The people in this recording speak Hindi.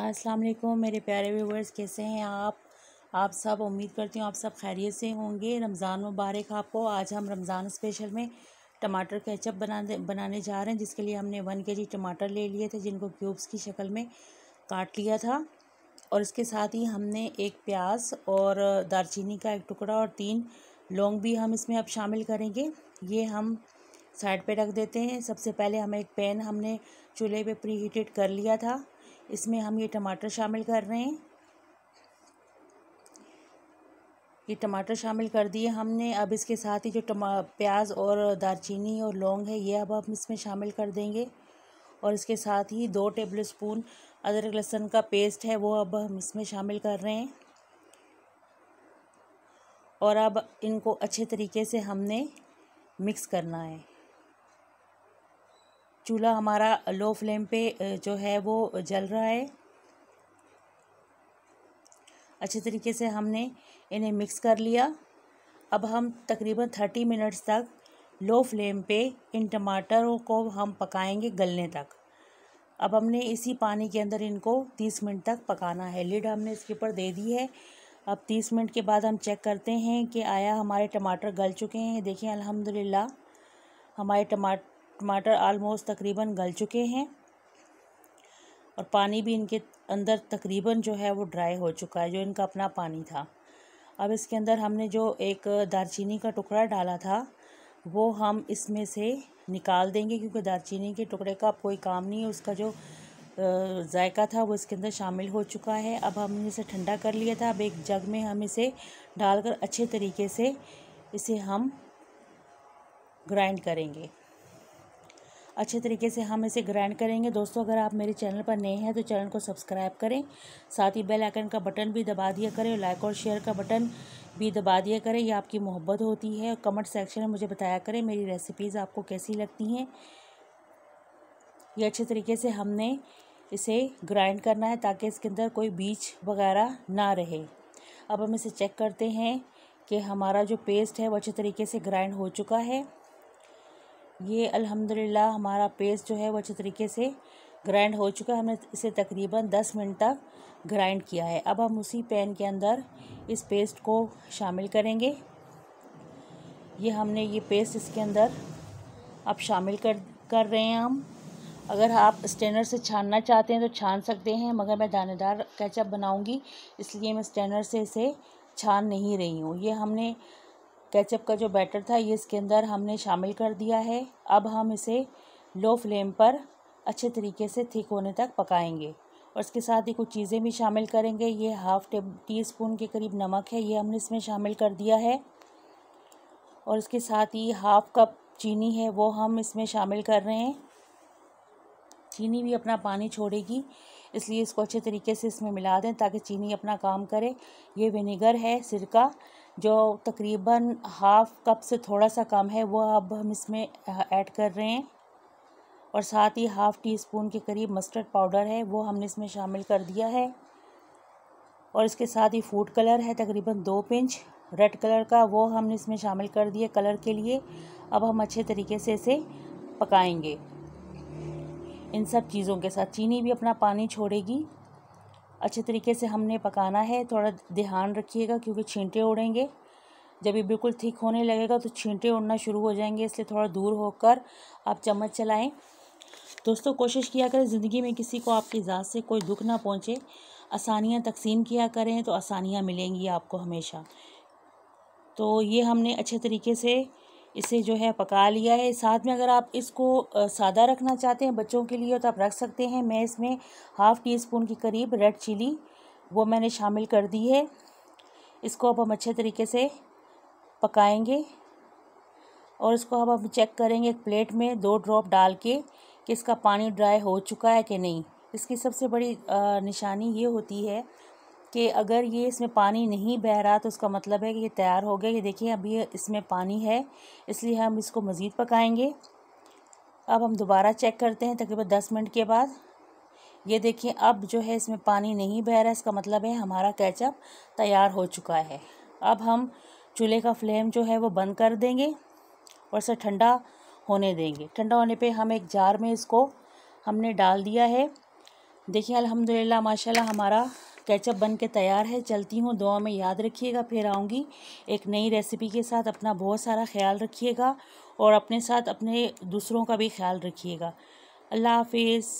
अस्सलाम वालेकुम मेरे प्यारे व्यूवर्स कैसे हैं आप आप सब उम्मीद करती हूँ आप सब खैरियत से होंगे रमज़ान मुबारक आपको आज हम रमज़ान स्पेशल में टमाटर केचप बनाने बनाने जा रहे हैं जिसके लिए हमने वन के जी टमाटर ले लिए थे जिनको क्यूब्स की शक्ल में काट लिया था और इसके साथ ही हमने एक प्याज और दालचीनी का एक टुकड़ा और तीन लौंग भी हम इसमें अब शामिल करेंगे ये हम साइड पे रख देते हैं सबसे पहले हमें एक पैन हमने चूल्हे पे प्री हीटेड कर लिया था इसमें हम ये टमाटर शामिल कर रहे हैं ये टमाटर शामिल कर दिए हमने अब इसके साथ ही जो टमा प्याज और दारचीनी और लौंग है ये अब हम इसमें शामिल कर देंगे और इसके साथ ही दो टेबल स्पून अदरक लहसुन का पेस्ट है वो अब हम इसमें शामिल कर रहे हैं और अब इनको अच्छे तरीके से हमने मिक्स करना है चूल्हा हमारा लो फ्लेम पे जो है वो जल रहा है अच्छे तरीके से हमने इन्हें मिक्स कर लिया अब हम तकरीबन थर्टी मिनट्स तक लो फ्लेम पे इन टमाटरों को हम पकाएंगे गलने तक अब हमने इसी पानी के अंदर इनको तीस मिनट तक पकाना है लिड हमने इसके ऊपर दे दी है अब तीस मिनट के बाद हम चेक करते हैं कि आया हमारे टमाटर गल चुके हैं देखिए अलहमदिल्ला हमारे टमाटर टमाटर आलमोस्ट तकरीबन गल चुके हैं और पानी भी इनके अंदर तकरीबन जो है वो ड्राई हो चुका है जो इनका अपना पानी था अब इसके अंदर हमने जो एक दारचीनी का टुकड़ा डाला था वो हम इसमें से निकाल देंगे क्योंकि दारचीनी के टुकड़े का कोई काम नहीं है उसका जो जायका था वो इसके अंदर शामिल हो चुका है अब हमने इसे ठंडा कर लिया था अब एक जग में हम इसे डालकर अच्छे तरीके से इसे हम ग्राइंड करेंगे अच्छे तरीके से हम इसे ग्राइंड करेंगे दोस्तों अगर आप मेरे चैनल पर नए हैं तो चैनल को सब्सक्राइब करें साथ ही बेल आइकन का बटन भी दबा दिया करें लाइक और शेयर का बटन भी दबा दिया करें यह आपकी मोहब्बत होती है कमेंट सेक्शन में मुझे बताया करें मेरी रेसिपीज़ आपको कैसी लगती हैं ये अच्छे तरीके से हमने इसे ग्राइंड करना है ताकि इसके अंदर कोई बीज वगैरह ना रहे अब हम इसे चेक करते हैं कि हमारा जो पेस्ट है वो अच्छे तरीके से ग्राइंड हो चुका है ये अल्हम्दुलिल्लाह हमारा पेस्ट जो है वो अच्छे तरीके से ग्राइंड हो चुका है हमने इसे तकरीबन दस मिनट तक ग्राइंड किया है अब हम उसी पैन के अंदर इस पेस्ट को शामिल करेंगे ये हमने ये पेस्ट इसके अंदर अब शामिल कर कर रहे हैं हम अगर आप स्टेनर से छानना चाहते हैं तो छान सकते हैं मगर मैं दानेदार कैचअप बनाऊँगी इसलिए मैं स्टेनर से इसे छान नहीं रही हूँ ये हमने केचप का जो बैटर था ये इसके अंदर हमने शामिल कर दिया है अब हम इसे लो फ्लेम पर अच्छे तरीके से थिक होने तक पकाएंगे और इसके साथ ही कुछ चीज़ें भी शामिल करेंगे ये हाफ़ टेब टी स्पून के करीब नमक है ये हमने इसमें शामिल कर दिया है और इसके साथ ही हाफ़ कप चीनी है वो हम इसमें शामिल कर रहे हैं चीनी भी अपना पानी छोड़ेगी इसलिए इसको अच्छे तरीके से इसमें मिला दें ताकि चीनी अपना काम करे ये विनीगर है सिरका जो तकरीबन हाफ़ कप से थोड़ा सा कम है वो अब हम इसमें ऐड कर रहे हैं और साथ ही हाफ़ टी स्पून के करीब मस्टर्ड पाउडर है वो हमने इसमें शामिल कर दिया है और इसके साथ ही फूड कलर है तकरीबन दो पिंच रेड कलर का वो हमने इसमें शामिल कर दिया कलर के लिए अब हम अच्छे तरीके से इसे पकाएंगे इन सब चीज़ों के साथ चीनी भी अपना पानी छोड़ेगी अच्छे तरीके से हमने पकाना है थोड़ा ध्यान रखिएगा क्योंकि छींटे उड़ेंगे जब ये बिल्कुल ठीक होने लगेगा तो छींटे उड़ना शुरू हो जाएंगे इसलिए थोड़ा दूर होकर आप चम्मच चलाएं दोस्तों कोशिश किया करें ज़िंदगी में किसी को आपकी ज़ात से कोई दुख ना पहुँचे आसानियाँ तकसीम किया करें तो आसानियाँ मिलेंगी आपको हमेशा तो ये हमने अच्छे तरीके से इसे जो है पका लिया है साथ में अगर आप इसको सादा रखना चाहते हैं बच्चों के लिए तो आप रख सकते हैं मैं इसमें हाफ़ टी स्पून के करीब रेड चिली वो मैंने शामिल कर दी है इसको अब हम अच्छे तरीके से पकाएंगे और इसको अब हम चेक करेंगे एक प्लेट में दो ड्रॉप डाल के कि इसका पानी ड्राई हो चुका है कि नहीं इसकी सबसे बड़ी निशानी ये होती है कि अगर ये इसमें पानी नहीं बह रहा तो उसका मतलब है कि ये तैयार हो गया ये देखिए अभी इसमें पानी है इसलिए हम इसको मज़ीद पकाएंगे अब हम दोबारा चेक करते हैं तकरीबन दस मिनट के बाद ये देखिए अब जो है इसमें पानी नहीं बह रहा इसका मतलब है हमारा कैचअप तैयार हो चुका है अब हम चूल्हे का फ्लेम जो है वो बंद कर देंगे और इसे ठंडा होने देंगे ठंडा होने पे हम एक जार में इसको हमने डाल दिया है देखिए अल्हम्दुलिल्लाह माशाल्लाह हमारा कैचअप बन के तैयार है चलती हूँ दुआ में याद रखिएगा फिर आऊँगी एक नई रेसिपी के साथ अपना बहुत सारा ख्याल रखिएगा और अपने साथ अपने दूसरों का भी ख्याल रखिएगा अल्लाह हाफिज़